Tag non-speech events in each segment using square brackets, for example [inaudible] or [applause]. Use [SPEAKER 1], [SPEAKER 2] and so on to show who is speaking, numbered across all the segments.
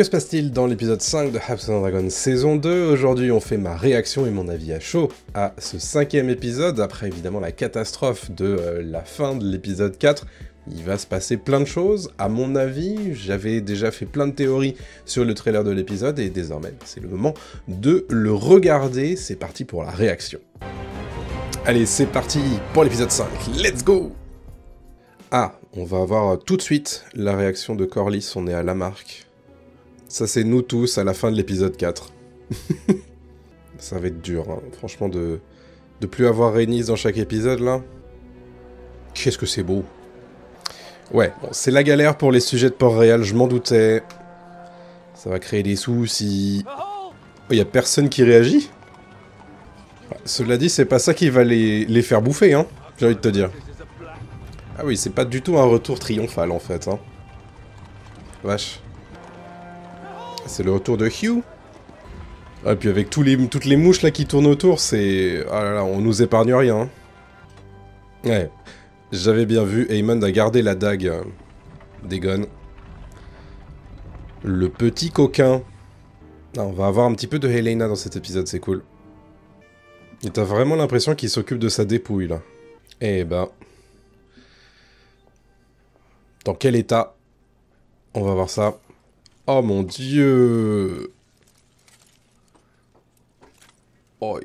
[SPEAKER 1] Que se passe-t-il dans l'épisode 5 de House and Dragon saison 2 Aujourd'hui, on fait ma réaction et mon avis à chaud à ce cinquième épisode, après évidemment la catastrophe de euh, la fin de l'épisode 4. Il va se passer plein de choses, à mon avis, j'avais déjà fait plein de théories sur le trailer de l'épisode et désormais c'est le moment de le regarder, c'est parti pour la réaction. Allez, c'est parti pour l'épisode 5, let's go Ah, on va avoir tout de suite la réaction de Corlys, on est à la marque, ça, c'est nous tous à la fin de l'épisode 4. [laughs] ça va être dur, hein. franchement, de... plus avoir Rhaenys dans chaque épisode, là. Qu'est-ce que c'est beau. Ouais, bon, c'est la galère pour les sujets de Port-Réal, je m'en doutais. Ça va créer des soucis. Oh, y a personne qui réagit Cela dit, c'est pas ça qui va les, les faire bouffer, hein, j'ai envie de te dire. Ah oui, c'est pas du tout un retour triomphal, en fait, hein. Vache. C'est le retour de Hugh. et ah, puis avec toutes les mouches là qui tournent autour, c'est... Ah là on nous épargne rien. Hein. Ouais. J'avais bien vu, Eamon a gardé la dague. Hein, Dégonne. Le petit coquin. Ah, on va avoir un petit peu de Helena dans cet épisode, c'est cool. Et t'as vraiment l'impression qu'il s'occupe de sa dépouille, là. Eh ben... Dans quel état On va voir ça. Oh mon dieu Oh,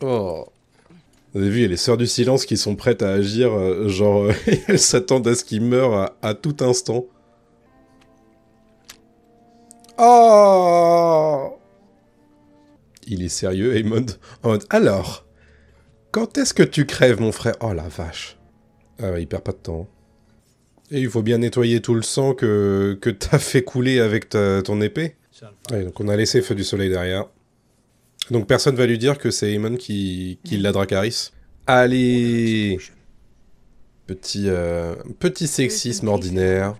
[SPEAKER 1] Vous avez vu, il y a les sœurs du silence qui sont prêtes à agir, euh, genre, euh, [laughs] elles s'attendent à ce qu'il meure à, tout instant. Oh Il est sérieux, Aymond. Oh, alors, quand est-ce que tu crèves, mon frère Oh la vache. Ah il perd pas de temps. Et il faut bien nettoyer tout le sang que, que t'as [laughs] fait couler avec ta, ton épée. donc on a laissé Feu du Soleil derrière. Donc personne va lui dire que c'est Eamon qui, qui l'a Dracaris. Allez Petit, euh, petit sexisme ordinaire.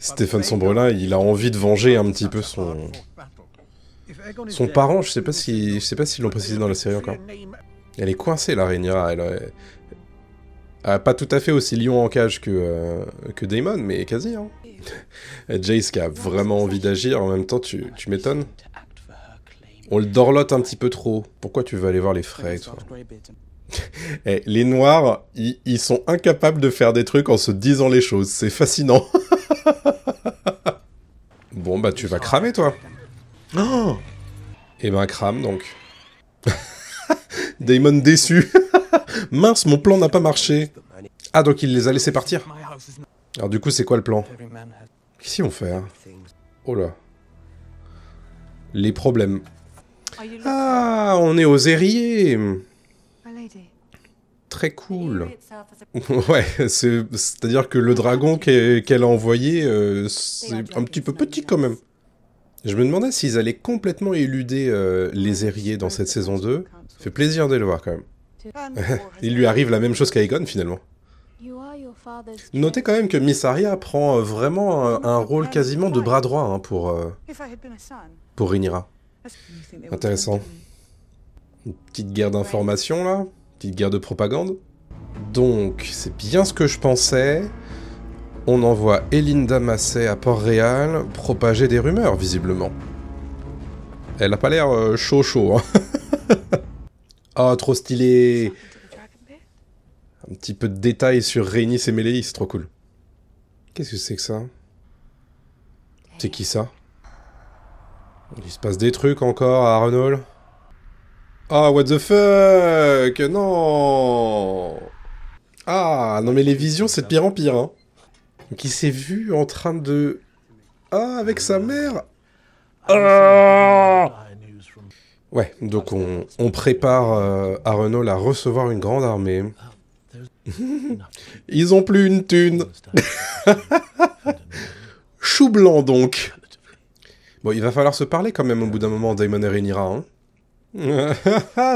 [SPEAKER 1] Stéphane Sombrelin, il a envie de venger un petit peu son... Son parent, je sais pas si, je sais pas s'ils l'ont précisé dans la série encore. Elle est coincée, la Rhaenyra. Elle, ah, pas tout à fait aussi lion en cage que, euh, Damon, mais quasi. Hein. [laughs] Jace qui a vraiment envie d'agir, en même temps, tu, m'étonnes. On le dorlote un petit peu trop. Pourquoi tu veux aller voir les frais, toi hein? [laughs] eh, Les noirs, ils sont incapables de faire des trucs en se disant les choses. C'est fascinant. [laughs] bon, bah tu vas cramer, toi. Oh Et eh ben crame, donc. Damon déçu [laughs] Mince, mon plan n'a pas marché. Ah, donc il les a laissés partir Alors du coup, c'est quoi le plan Qu'est-ce qu'ils fait Oh là. Les problèmes. Ah, on est aux erriers Très cool. [laughs] Ouais, c'est-à-dire que le dragon qu'elle a envoyé, euh, c'est un petit peu petit quand même. Je me demandais s'ils allaient complètement éluder euh, les erriers dans cette saison 2. Ça fait plaisir de le voir quand même. [laughs] Il lui arrive la même chose qu'à finalement. Notez quand même que Missaria prend euh, vraiment un, rôle quasiment de bras droit hein, pour, euh, pour Intéressant. Une petite guerre d'information là, petite guerre de propagande. Donc, c'est bien ce que je pensais. On envoie Elinda Massey à Port-Réal propager des rumeurs, visiblement. Elle a pas l'air euh, chaud chaud. Hein. [laughs] Ah, oh, trop stylé Un petit peu de détails sur Rhaenys et c'est trop cool. Qu'est-ce que c'est que ça C'est qui ça Il se passe des trucs encore à Arnold. Ah, oh, what the fuck Non Ah, non mais les visions, c'est de pire en pire, hein. il s'est vu en train de... Ah, avec sa mère Ah Ouais, donc on, prépare à euh, Renault à recevoir une grande armée. [laughs] Ils ont plus une thune. [laughs] Chou blanc donc. Bon, il va falloir se parler quand même au bout d'un moment, Damon et Rhaenyra. Hein [laughs]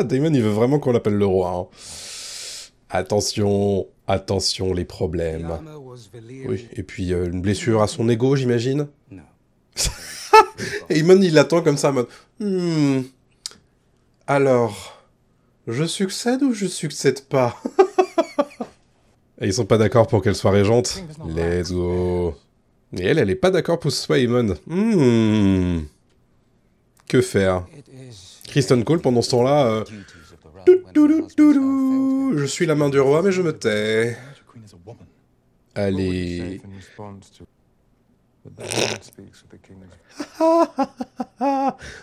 [SPEAKER 1] Damon, il veut vraiment qu'on l'appelle le roi. Hein. Attention, attention les problèmes. Oui, et puis euh, une blessure à son ego, j'imagine. Damon, il l'attend comme ça en mode... Hmm. Alors, je succède ou je succède pas [laughs] ils sont pas d'accord pour qu'elle soit régente Let's go Et elle, elle est pas d'accord pour Simon. Hmm. Que faire Kristen Cole, pendant ce temps-là... Euh, je suis la main du roi, mais je me tais. Allez... [laughs]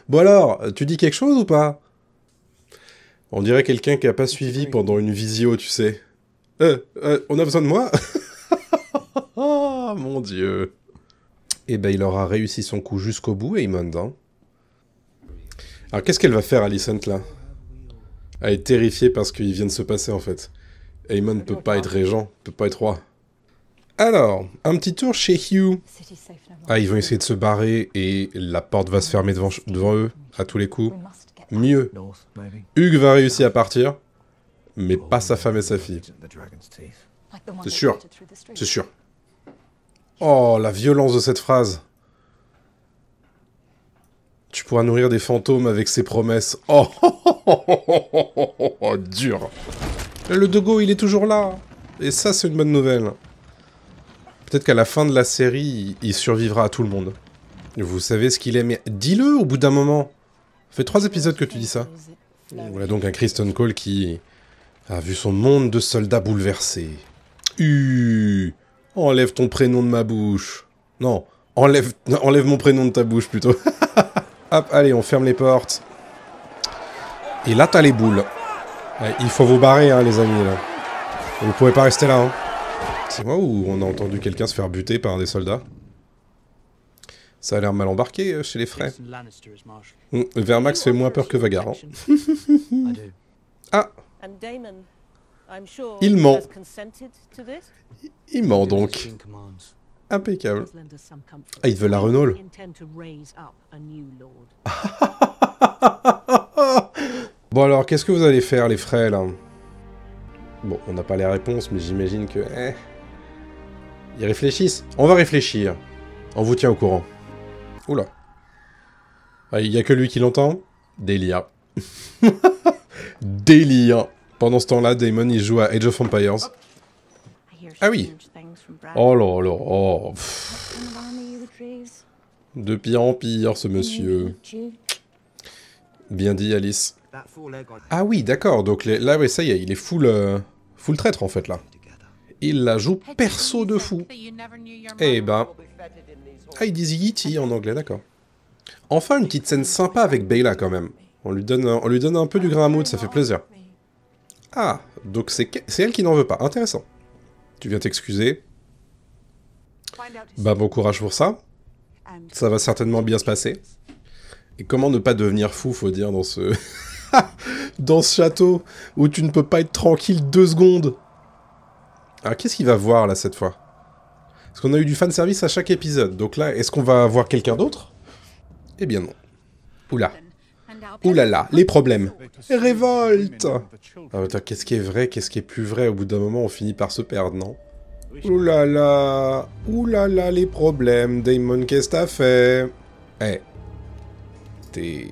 [SPEAKER 1] bon alors, tu dis quelque chose ou pas on dirait quelqu'un qui a pas suivi pendant une visio, tu sais. Euh, euh, on a besoin de moi oh, [laughs] Mon dieu. Eh ben, il aura réussi son coup jusqu'au bout, Eamon. Hein Alors, qu'est-ce qu'elle va faire, Alicent, là Elle est terrifiée parce qu'il vient de se passer, en fait. Eamon ne peut pas être régent, peut pas être roi. Alors, un petit tour chez Hugh. Ah, ils vont essayer de se barrer et la porte va se fermer devant eux, à tous les coups mieux. Hugues va réussir à partir, mais pas sa femme et sa fille. C'est sûr. C'est sûr. Oh, la violence de cette phrase. Tu pourras nourrir des fantômes avec ses promesses. Oh, dur. Le Dogo, il est toujours là. Et ça, c'est une bonne nouvelle. Peut-être qu'à la fin de la série, il survivra à tout le monde. Vous savez ce qu'il aime. dis-le au bout d'un moment fait trois épisodes que tu dis ça. Voilà donc un Kristen Cole qui a vu son monde de soldats bouleversé. enlève ton prénom de ma bouche. Non, enlève, enlève mon prénom de ta bouche plutôt. [laughs] Hop, allez, on ferme les portes. Et là, t'as les boules. il faut vous barrer, hein, les amis, là. Vous pouvez pas rester là, hein. C'est moi ou on a entendu quelqu'un se faire buter par des soldats ça a l'air mal embarqué euh, chez les frais. Vermax mm, fait moins peur que Vagar. Hein. ah Il ment. Il ment donc. Impeccable. Ah, ils veulent la Renault. [laughs] bon alors, qu'est-ce que vous allez faire les frais là Bon, on n'a pas les réponses, mais j'imagine que... Eh, ils réfléchissent. On va réfléchir. On vous tient au courant. Oula. Il n'y a que lui qui l'entend. Délire. [laughs] Délire. Pendant ce temps-là, Damon, il joue à Age of Empires. Ah oui. Oh là là. Oh, de pire en pire, ce monsieur. Bien dit, Alice. Ah oui, d'accord. Donc là, ça y est, il est full, euh, full traître, en fait, là. Il la joue perso de fou. Eh ben... Ah, ils disent en anglais, d'accord. Enfin, une petite scène sympa avec Bayla quand même. On lui donne, on lui donne un peu du grain à moudre, ça fait plaisir. Ah, donc c'est elle qui n'en veut pas. Intéressant. Tu viens t'excuser. Bah bon courage pour ça. Ça va certainement bien se passer. Et comment ne pas devenir fou, faut dire, dans ce... [laughs] dans ce château où tu ne peux pas être tranquille deux secondes. Alors ah, qu'est-ce qu'il va voir là cette fois parce qu'on a eu du fan service à chaque épisode. Donc là, est-ce qu'on va avoir quelqu'un d'autre Eh bien non. Oula. Oulala, là là, les problèmes. Révolte ah, Attends, qu'est-ce qui est vrai, qu'est-ce qui est plus vrai Au bout d'un moment, on finit par se perdre, non Oulala, là oulala, là les problèmes. Damon, qu'est-ce que t'as fait Eh, t'es...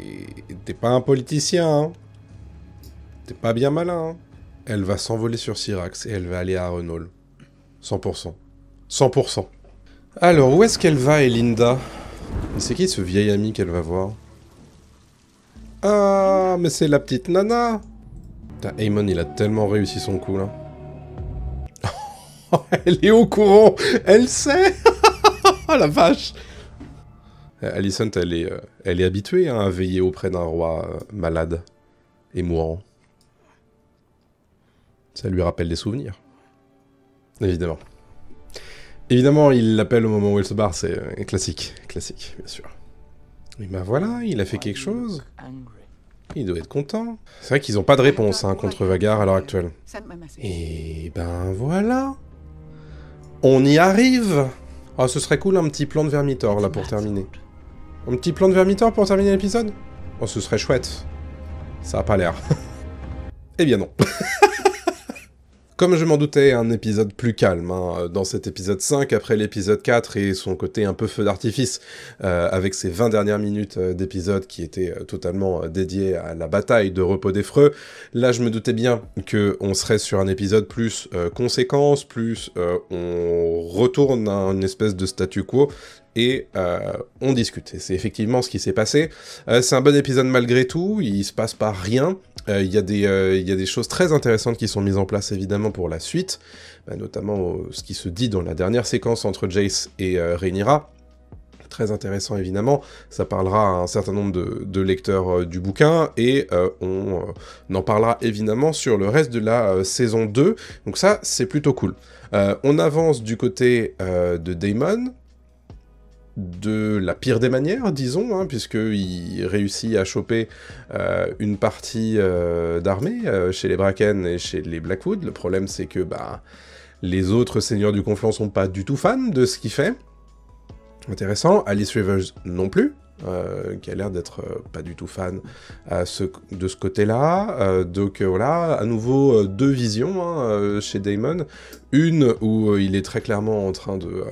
[SPEAKER 1] t'es pas un politicien, hein T'es pas bien malin, hein Elle va s'envoler sur Syrax et elle va aller à Renault. 100%. 100%. Alors, où est-ce qu'elle va, Elinda C'est qui ce vieil ami qu'elle va voir Ah, mais c'est la petite nana Putain, Eamon, il a tellement réussi son coup, là. [laughs] elle est au courant Elle sait [laughs] ah, La vache euh, Alicent, elle est, euh, elle est habituée hein, à veiller auprès d'un roi euh, malade et mourant. Ça lui rappelle des souvenirs. Évidemment. Évidemment, il l'appelle au moment où elle se barre, c'est euh, classique, classique, bien sûr. Et ben voilà, il a fait quelque chose. Il doit être content. C'est vrai qu'ils n'ont pas de réponse hein, contre Vagar à l'heure actuelle. Et ben voilà. On y arrive oh, ce serait cool un petit plan de Vermitor, là, pour terminer. Un petit plan de Vermitor pour terminer l'épisode Oh, ce serait chouette. Ça a pas l'air. [laughs] eh bien non. [laughs] Comme je m'en doutais, un épisode plus calme. Hein, dans cet épisode 5, après l'épisode 4 et son côté un peu feu d'artifice, euh, avec ses 20 dernières minutes euh, d'épisode qui étaient euh, totalement dédiées à la bataille de repos des freux, là je me doutais bien qu'on serait sur un épisode plus conséquence, plus on retourne à une espèce de statu quo et on discute. Et c'est effectivement ce qui s'est passé. c'est un bon épisode malgré tout, il se passe pas rien, euh, euh, il y, a des choses très intéressantes qui sont mises en place évidemment pour la suite, bah, notamment euh, ce qui se dit dans la dernière séquence entre Jace et Rhaenyra très intéressant évidemment, ça parlera à un certain nombre de, lecteurs du bouquin et on en parlera évidemment sur le reste de la saison 2, donc ça c'est plutôt cool. on avance du côté de Damon, de la pire des manières, disons, hein, puisqu'il réussit à choper euh, une partie euh, d'armée euh, chez les Bracken et chez les Blackwood. Le problème, c'est que bah, les autres seigneurs du conflant sont pas du tout fans de ce qu'il fait. Intéressant. Alice Rivers non plus, qui a l'air d'être pas du tout fan de ce côté-là. donc voilà, à nouveau deux visions hein, chez Damon. Une où il est très clairement en train de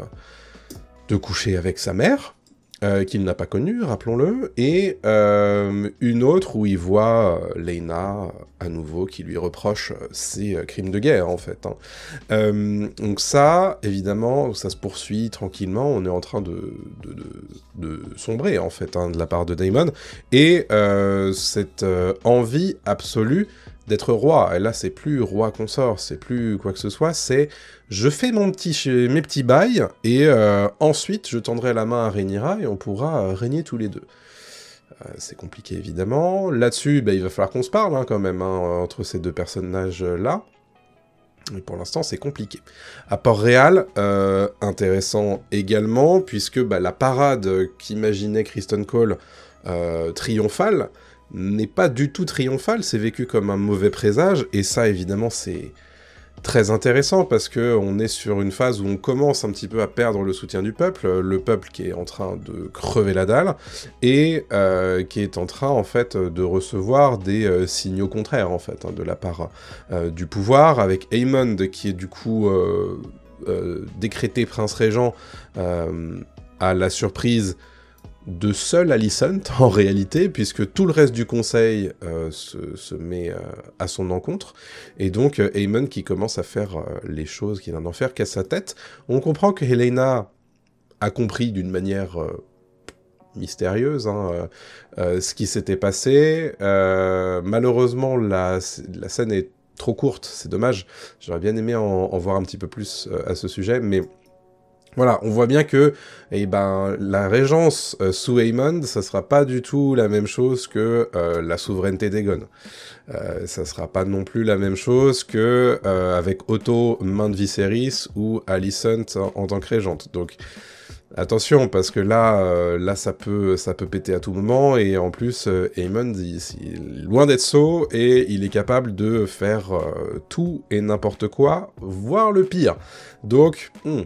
[SPEAKER 1] de coucher avec sa mère, euh, qu'il n'a pas connue, rappelons-le, et euh, une autre où il voit euh, Lena, à nouveau qui lui reproche ses crimes de guerre en fait. Hein. donc ça, évidemment, ça se poursuit tranquillement, on est en train de, de, sombrer en fait hein, de la part de Damon, et cette envie absolue d'être roi. Et là, c'est plus roi consort, c'est plus quoi que ce soit, c'est je fais mon petit, mes petits bails, et euh, ensuite je tendrai la main à Rhaenyra et on pourra euh, régner tous les deux. Euh, c'est compliqué évidemment. Là-dessus, bah, il va falloir qu'on se parle hein, quand même hein, entre ces deux personnages-là. Mais pour l'instant, c'est compliqué. À Port-Réal, intéressant également, puisque bah, la parade qu'imaginait Kristen Cole triomphale, n'est pas du tout triomphal, c'est vécu comme un mauvais présage, et ça évidemment c'est très intéressant parce que on est sur une phase où on commence un petit peu à perdre le soutien du peuple, le peuple qui est en train de crever la dalle et euh, qui est en train en fait de recevoir des euh, signaux contraires en fait hein, de la part euh, du pouvoir avec Eymond qui est du coup décrété prince régent à la surprise de seul Alicent [laughs] en réalité, puisque tout le reste du conseil euh, se, met euh, à son encontre, et donc euh, Eamon qui commence à faire les choses qu'il a enfer qu'à sa tête. On comprend que Helena a compris d'une manière mystérieuse hein, ce qui s'était passé. malheureusement, la, scène est trop courte, c'est dommage. J'aurais bien aimé en, voir un petit peu plus à ce sujet, mais voilà, on voit bien que eh ben, la régence euh, sous Aemond, ça sera pas du tout la même chose que euh, la souveraineté d'Egon. Euh, ça sera pas non plus la même chose que avec Otto, main de Viserys ou Alicent en, en, tant que régente. Donc Attention, parce que là, euh, là, ça peut, ça peut péter à tout moment, et en plus, euh, Eamon, il, est loin d'être saut, et il est capable de faire euh, tout et n'importe quoi, voire le pire. Donc, hmm,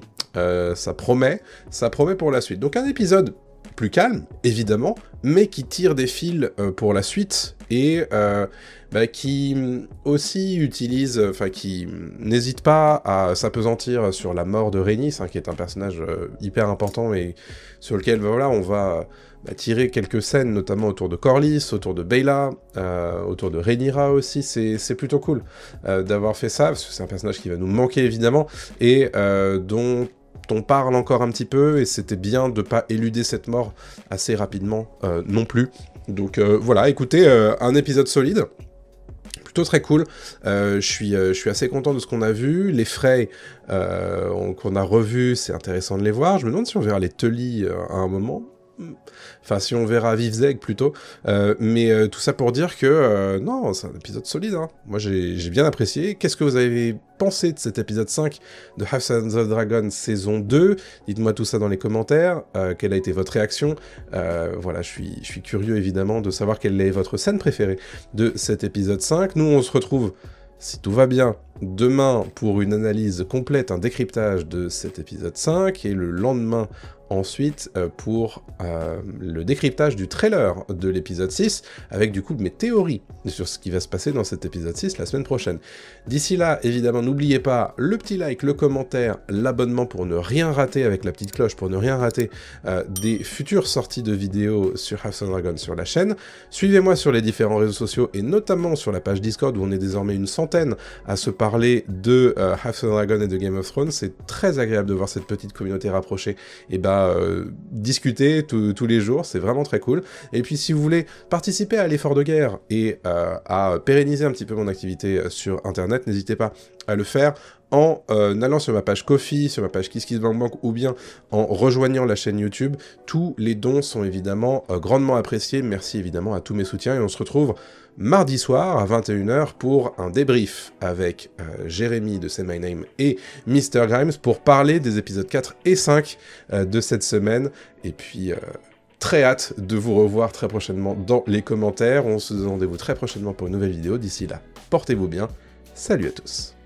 [SPEAKER 1] ça promet, ça promet pour la suite. Donc un épisode plus calme, évidemment, mais qui tire des fils euh, pour la suite et euh, bah, qui mm, aussi utilise, euh, enfin qui mm, n'hésite pas à s'apesantir sur la mort de Rhaenys, hein, qui est un personnage hyper important et sur lequel bah, voilà, on va bah, tirer quelques scènes, notamment autour de Corlys, autour de Beyla, autour de Rhaenyra aussi, c'est plutôt cool d'avoir fait ça, parce que c'est un personnage qui va nous manquer évidemment, et dont on parle encore un petit peu et c'était bien de pas éluder cette mort assez rapidement euh, non plus. Donc euh, voilà, écoutez, euh, un épisode solide plutôt très cool. je, suis, assez content de ce qu'on a vu. Les frais qu'on a revus, c'est intéressant de les voir. Je me demande si on verra les Tully à un moment. Enfin, si on verra vive plutôt. Euh, mais euh, tout ça pour dire que euh, non, c'est un épisode solide. Hein. Moi, j'ai bien apprécié. Qu'est-ce que vous avez pensé de cet épisode 5 de House of the Dragon saison 2 Dites-moi tout ça dans les commentaires. quelle a été votre réaction Voilà, je suis, je suis curieux évidemment de savoir quelle est votre scène préférée de cet épisode 5. Nous, on se retrouve si tout va bien, demain pour une analyse complète, un décryptage de cet épisode 5, et le lendemain, ensuite euh, pour euh, le décryptage du trailer de l'épisode 6, avec du coup mes théories sur ce qui va se passer dans cet épisode 6 la semaine prochaine. D'ici là, évidemment, n'oubliez pas le petit like, le commentaire, l'abonnement pour ne rien rater avec la petite cloche, pour ne rien rater euh, des futures sorties de vidéos sur House of Dragon sur la chaîne. Suivez-moi sur les différents réseaux sociaux et notamment sur la page Discord où on est désormais une centaine à se parler de Half House Dragon et de Game of Thrones. C'est très agréable de voir cette petite communauté rapprochée et bah euh, discuter tous les jours, c'est vraiment très cool. Et puis si vous voulez participer à l'effort de guerre et euh, à pérenniser un petit peu mon activité euh, sur Internet, n'hésitez pas à le faire en euh, allant sur ma page Kofi, sur ma page KissKissBankBank ou bien en rejoignant la chaîne YouTube. Tous les dons sont évidemment euh, grandement appréciés. Merci évidemment à tous mes soutiens et on se retrouve mardi soir à 21h pour un débrief avec euh, Jérémy de Say et Mr. Grimes pour parler des épisodes 4 et 5 de cette semaine. Et puis très hâte de vous revoir très prochainement dans les commentaires. On se donne rendez-vous très prochainement pour une nouvelle vidéo. D'ici là, portez-vous bien. Salut à tous.